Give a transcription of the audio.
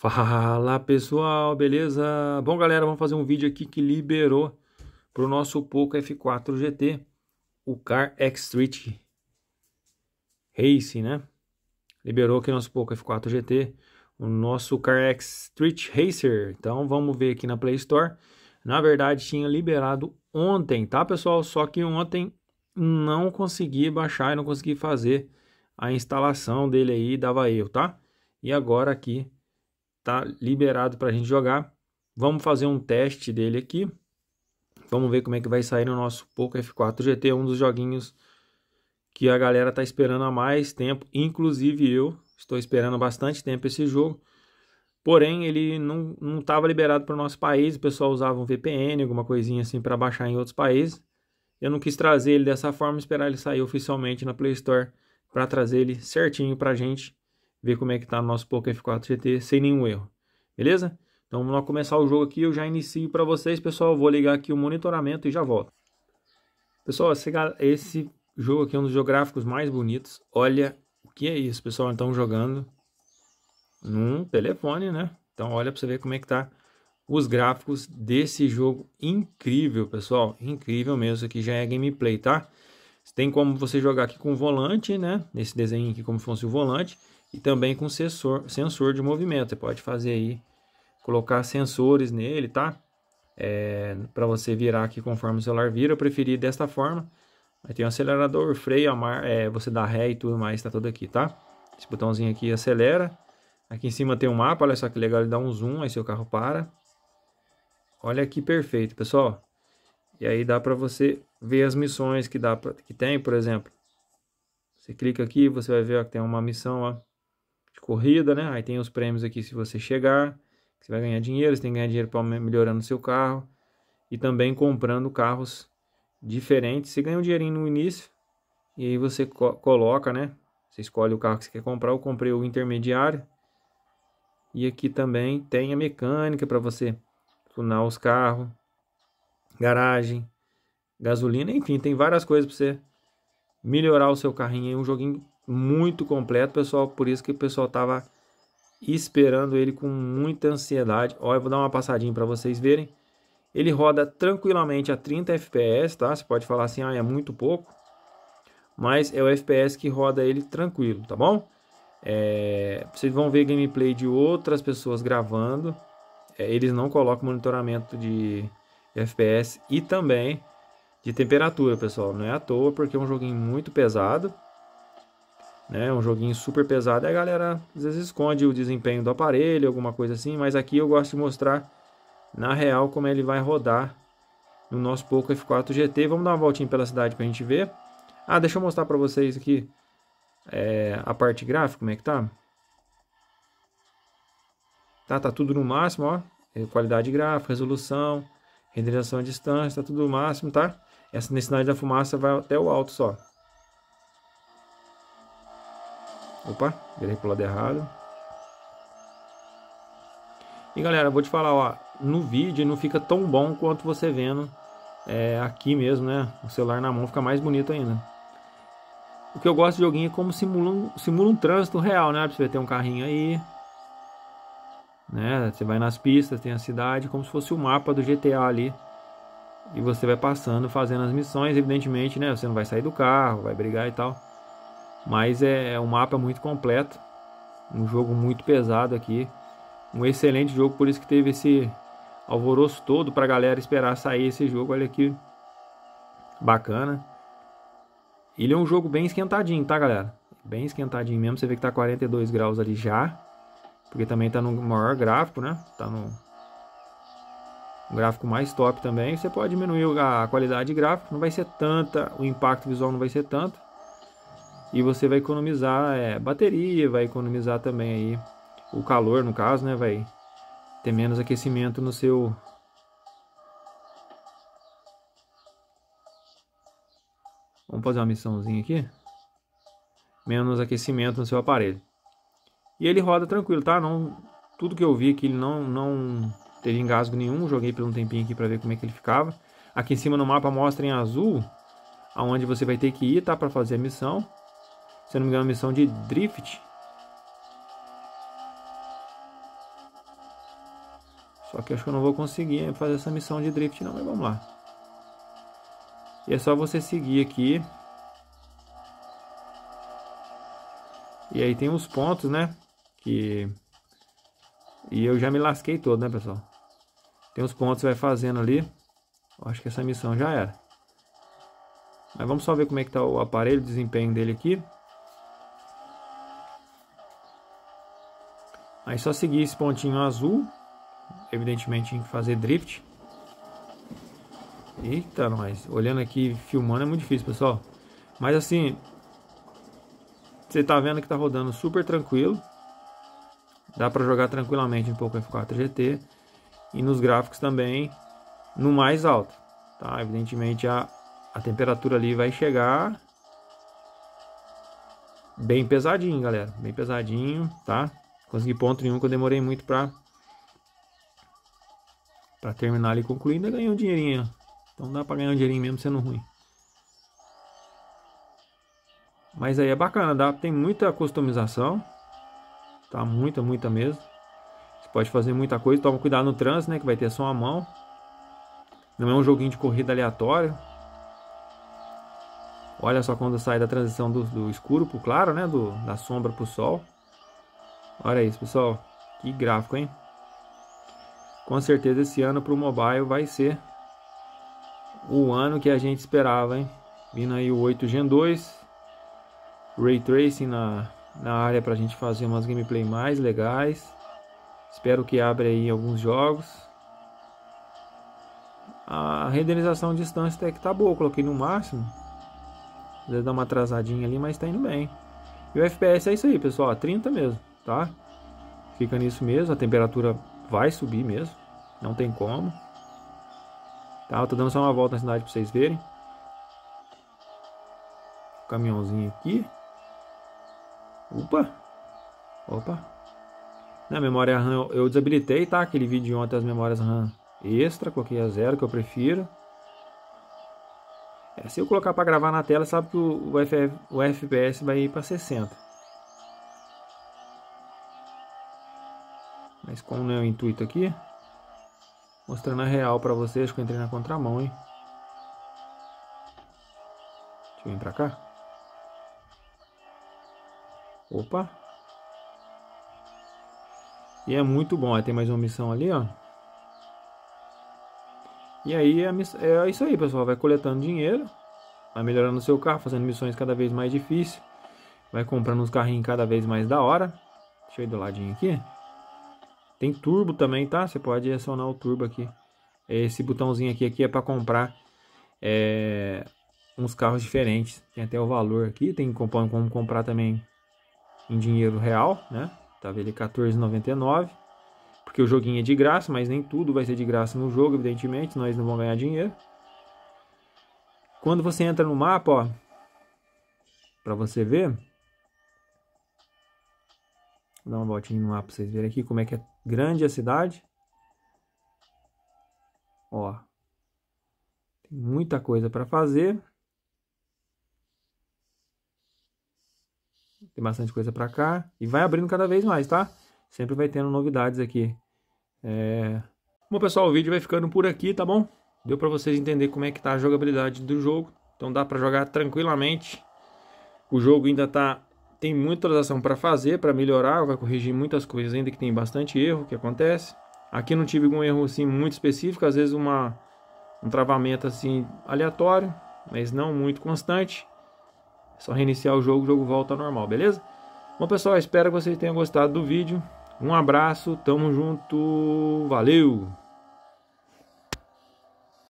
Fala pessoal, beleza? Bom galera, vamos fazer um vídeo aqui que liberou para o nosso Poco F4 GT o Car X Street Racing, né? Liberou aqui nosso Poco F4 GT, o nosso Car X Street Racer. Então vamos ver aqui na Play Store. Na verdade tinha liberado ontem, tá pessoal? Só que ontem não consegui baixar e não consegui fazer a instalação dele aí, dava erro, tá? E agora aqui tá liberado para a gente jogar. Vamos fazer um teste dele aqui. Vamos ver como é que vai sair no nosso Poco F4 GT, um dos joguinhos que a galera tá esperando há mais tempo, inclusive eu estou esperando bastante tempo esse jogo. Porém, ele não estava liberado para o nosso país, o pessoal usava um VPN, alguma coisinha assim para baixar em outros países. Eu não quis trazer ele dessa forma, esperar ele sair oficialmente na Play Store para trazer ele certinho para gente ver como é que está o nosso Poco F4 GT sem nenhum erro, beleza? Então vamos começar o jogo aqui, eu já inicio para vocês, pessoal, vou ligar aqui o monitoramento e já volto. Pessoal, esse, esse jogo aqui é um dos geográficos mais bonitos, olha o que é isso, pessoal, então jogando num telefone, né? Então olha para você ver como é que tá os gráficos desse jogo incrível, pessoal, incrível mesmo, aqui já é gameplay, tá? Tem como você jogar aqui com o volante, né? Nesse desenho aqui como fosse o volante, e também com sensor, sensor de movimento. Você pode fazer aí, colocar sensores nele, tá? É, para você virar aqui conforme o celular vira, eu preferi desta forma. Aí tem o um acelerador, freio, amar, é, você dá ré e tudo mais, tá tudo aqui, tá? Esse botãozinho aqui acelera. Aqui em cima tem um mapa, olha só que legal, ele dá um zoom, aí seu carro para. Olha que perfeito, pessoal. E aí dá para você ver as missões que, dá pra, que tem, por exemplo. Você clica aqui, você vai ver ó, que tem uma missão, ó de corrida, né? Aí tem os prêmios aqui se você chegar, você vai ganhar dinheiro, você tem que ganhar dinheiro para melhorando o seu carro e também comprando carros diferentes. Você ganha um dinheirinho no início e aí você co coloca, né? Você escolhe o carro que você quer comprar. Eu comprei o intermediário. E aqui também tem a mecânica para você tunar os carros, garagem, gasolina, enfim, tem várias coisas para você melhorar o seu carrinho. É um joguinho muito completo, pessoal. Por isso que o pessoal tava esperando ele com muita ansiedade. Ó, eu vou dar uma passadinha para vocês verem. Ele roda tranquilamente a 30 FPS, tá? Você pode falar assim, ah, é muito pouco. Mas é o FPS que roda ele tranquilo, tá bom? É... vocês vão ver gameplay de outras pessoas gravando. É, eles não colocam monitoramento de... de FPS e também de temperatura, pessoal. Não é à toa, porque é um joguinho muito pesado né? É um joguinho super pesado. Aí a galera às vezes esconde o desempenho do aparelho, alguma coisa assim, mas aqui eu gosto de mostrar na real como ele vai rodar no nosso Poco F4 GT. Vamos dar uma voltinha pela cidade para a gente ver. Ah, deixa eu mostrar para vocês aqui é, a parte gráfica, como é que tá. Tá, tá tudo no máximo, ó. É, qualidade gráfica, resolução, renderização à distância, tá tudo no máximo, tá? Essa necessidade da fumaça vai até o alto só. Opa, virei pro lado errado. E galera, vou te falar, ó, no vídeo não fica tão bom quanto você vendo é, aqui mesmo, né? O celular na mão fica mais bonito ainda. O que eu gosto de joguinho é como simula um, simula um trânsito real, né? Pra você ter um carrinho aí, né? Você vai nas pistas, tem a cidade, como se fosse o mapa do GTA ali. E você vai passando, fazendo as missões, evidentemente, né? Você não vai sair do carro, vai brigar e tal. Mas é, é um mapa muito completo, um jogo muito pesado aqui. Um excelente jogo, por isso que teve esse alvoroço todo para a galera esperar sair esse jogo. Olha aqui, bacana. Ele é um jogo bem esquentadinho, tá, galera? Bem esquentadinho mesmo. Você vê que tá 42 graus ali já. Porque também tá no maior gráfico, né? Tá no gráfico mais top também. Você pode diminuir a qualidade de gráfico. Não vai ser tanta, o impacto visual não vai ser tanto e você vai economizar é, bateria, vai economizar também aí o calor no caso, né? Vai ter menos aquecimento no seu Vamos fazer uma missãozinha aqui. Menos aquecimento no seu aparelho. E ele roda tranquilo, tá? Não, tudo que eu vi aqui ele não não teve engasgo nenhum. Joguei por um tempinho aqui para ver como é que ele ficava. Aqui em cima no mapa mostra em azul aonde você vai ter que ir, tá, para fazer a missão se eu não me engano, é uma missão de drift. Só que acho que eu não vou conseguir fazer essa missão de drift não, mas vamos lá. E é só você seguir aqui. E aí tem uns pontos, né? Que... E eu já me lasquei todo, né, pessoal? Tem uns pontos que vai fazendo ali. Eu acho que essa missão já era. Mas vamos só ver como é que tá o aparelho, o desempenho dele aqui. Aí só seguir esse pontinho azul, evidentemente em fazer drift. Eita, nós, olhando aqui, filmando é muito difícil, pessoal. Mas assim, você tá vendo que tá rodando super tranquilo. Dá para jogar tranquilamente um pouco F4 GT e nos gráficos também no mais alto, tá? Evidentemente a, a temperatura ali vai chegar bem pesadinho, galera, bem pesadinho, tá? Consegui ponto nenhum que eu demorei muito pra, pra terminar ali concluindo. Ainda ganhei um dinheirinho. Então dá pra ganhar um dinheirinho mesmo sendo ruim. Mas aí é bacana, dá, tem muita customização. Tá muita, muita mesmo. Você pode fazer muita coisa, toma cuidado no trânsito, né? Que vai ter só uma mão. Não é um joguinho de corrida aleatório. Olha só quando sai da transição do, do escuro pro claro, né? Do, da sombra pro sol. Olha isso, pessoal. Que gráfico, hein? Com certeza esse ano para o mobile vai ser o ano que a gente esperava, hein? Vindo aí o 8 Gen 2, Ray Tracing na, na área para a gente fazer umas gameplay mais legais. Espero que abra aí alguns jogos. A renderização de distância até que tá boa, coloquei no máximo. Deve dar uma atrasadinha ali, mas tá indo bem. E o FPS é isso aí, pessoal, 30 mesmo tá? Fica nisso mesmo, a temperatura vai subir mesmo, não tem como. Tá, eu tô dando só uma volta na cidade para vocês verem. O caminhãozinho aqui. Opa! Opa! Na memória RAM eu desabilitei, tá? Aquele vídeo de ontem as memórias RAM extra, coloquei a zero que eu prefiro. É, se eu colocar para gravar na tela, sabe que o, o, FF, o FPS vai ir para 60. Mas como não é o intuito aqui, mostrando a real para vocês que eu entrei na contramão, hein? Deixa eu vir pra cá. Opa! E é muito bom. tem mais uma missão ali, ó. E aí é, é isso aí, pessoal. Vai coletando dinheiro. Vai melhorando o seu carro, fazendo missões cada vez mais difíceis. Vai comprando uns carrinhos cada vez mais da hora. Deixa eu ir do ladinho aqui. Tem turbo também, tá? Você pode acionar o turbo aqui. Esse botãozinho aqui, aqui é para comprar é, uns carros diferentes. Tem até o valor aqui, tem como comprar também em dinheiro real, né? Tava ele R$14,99. Porque o joguinho é de graça, mas nem tudo vai ser de graça no jogo, evidentemente. Nós não vamos ganhar dinheiro. Quando você entra no mapa, ó, para você ver, Vou dar uma voltinha no mapa pra vocês verem aqui como é que é grande a cidade. Ó. Tem muita coisa para fazer. Tem bastante coisa para cá. E vai abrindo cada vez mais, tá? Sempre vai tendo novidades aqui. É... Bom, pessoal, o vídeo vai ficando por aqui, tá bom? Deu para vocês entender como é que tá a jogabilidade do jogo. Então dá para jogar tranquilamente. O jogo ainda tá tem muita transação para fazer, para melhorar, vai corrigir muitas coisas, ainda que tem bastante erro que acontece. Aqui não tive um erro assim muito específico, às vezes uma, um travamento assim aleatório, mas não muito constante. É só reiniciar o jogo, o jogo volta ao normal, beleza? Bom pessoal, espero que vocês tenham gostado do vídeo. Um abraço, tamo junto, valeu!